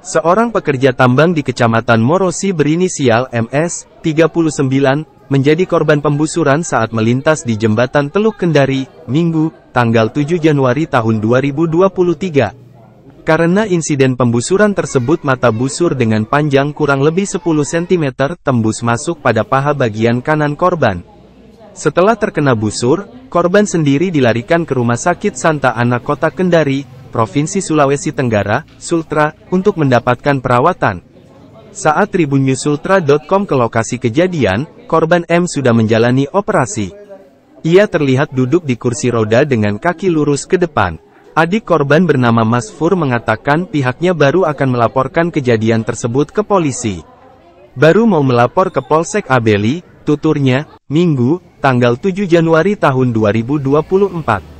Seorang pekerja tambang di Kecamatan Morosi berinisial MS, 39, menjadi korban pembusuran saat melintas di jembatan Teluk Kendari, Minggu, tanggal 7 Januari tahun 2023. Karena insiden pembusuran tersebut mata busur dengan panjang kurang lebih 10 cm tembus masuk pada paha bagian kanan korban. Setelah terkena busur, korban sendiri dilarikan ke Rumah Sakit Santa Ana Kota Kendari, Provinsi Sulawesi Tenggara, Sultra, untuk mendapatkan perawatan. Saat tribunnews.sultra.com ke lokasi kejadian, korban M sudah menjalani operasi. Ia terlihat duduk di kursi roda dengan kaki lurus ke depan. Adik korban bernama Mas Fur mengatakan pihaknya baru akan melaporkan kejadian tersebut ke polisi. Baru mau melapor ke Polsek Abeli, tuturnya, Minggu, tanggal 7 Januari tahun 2024.